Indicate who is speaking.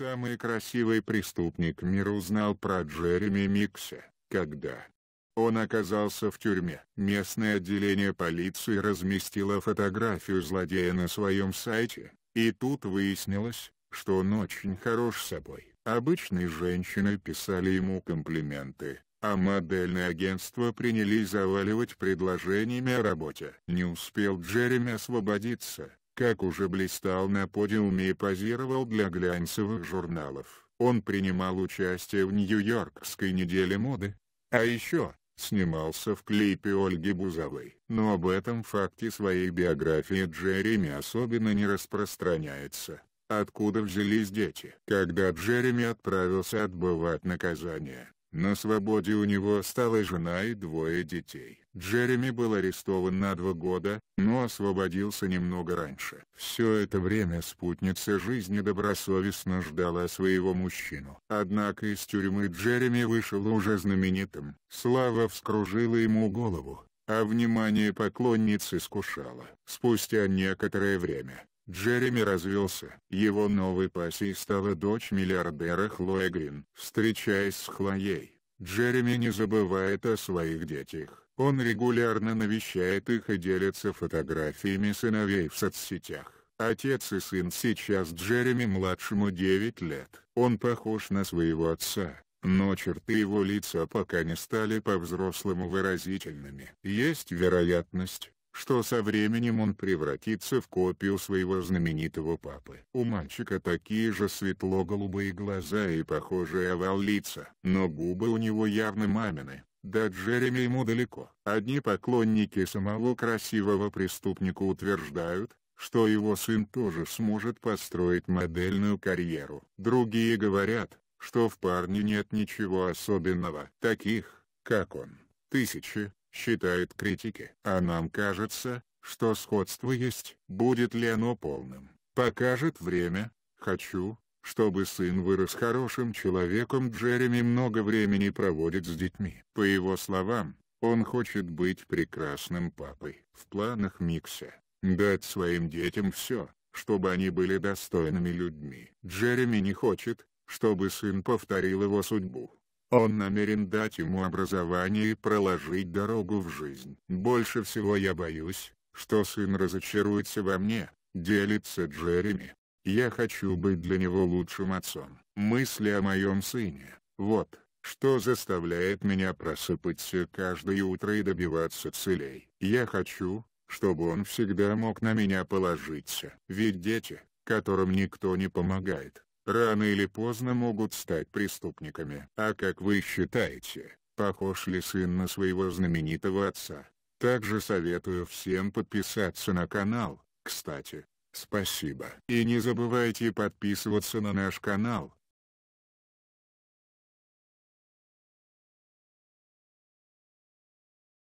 Speaker 1: Самый красивый преступник мира узнал про Джереми Микса, когда он оказался в тюрьме. Местное отделение полиции разместило фотографию злодея на своем сайте, и тут выяснилось, что он очень хорош собой. Обычные женщины писали ему комплименты, а модельное агентство принялись заваливать предложениями о работе. Не успел Джереми освободиться, как уже блистал на подиуме и позировал для глянцевых журналов. Он принимал участие в Нью-Йоркской неделе моды. А еще, снимался в клипе Ольги Бузовой. Но об этом факте своей биографии Джереми особенно не распространяется. Откуда взялись дети? Когда Джереми отправился отбывать наказание, на свободе у него осталась жена и двое детей. Джереми был арестован на два года, но освободился немного раньше. Все это время спутница жизни добросовестно ждала своего мужчину. Однако из тюрьмы Джереми вышел уже знаменитым. Слава вскружила ему голову, а внимание поклонниц искушало. Спустя некоторое время, Джереми развелся. Его новой пассией стала дочь миллиардера Хлоя Грин. Встречаясь с Хлоей, Джереми не забывает о своих детях. Он регулярно навещает их и делится фотографиями сыновей в соцсетях. Отец и сын сейчас Джереми младшему 9 лет. Он похож на своего отца, но черты его лица пока не стали по-взрослому выразительными. Есть вероятность, что со временем он превратится в копию своего знаменитого папы. У мальчика такие же светло-голубые глаза и похожий овал лица, но губы у него явно мамины. Да Джереми ему далеко. Одни поклонники самого красивого преступника утверждают, что его сын тоже сможет построить модельную карьеру. Другие говорят, что в парне нет ничего особенного. Таких, как он, тысячи считают критики. А нам кажется, что сходство есть. Будет ли оно полным, покажет время. Хочу, чтобы сын вырос хорошим человеком. Джереми много времени проводит с детьми. По его словам, он хочет быть прекрасным папой. В планах Микса — дать своим детям все, чтобы они были достойными людьми. Джереми не хочет, чтобы сын повторил его судьбу. Он намерен дать ему образование и проложить дорогу в жизнь. Больше всего я боюсь, что сын разочаруется во мне, делится Джереми. Я хочу быть для него лучшим отцом. Мысли о моем сыне, вот, что заставляет меня просыпаться каждое утро и добиваться целей. Я хочу, чтобы он всегда мог на меня положиться. Ведь дети, которым никто не помогает, рано или поздно могут стать преступниками. А как вы считаете, похож ли сын на своего знаменитого отца? Также советую всем подписаться на канал, кстати. Спасибо. И не забывайте подписываться на наш канал.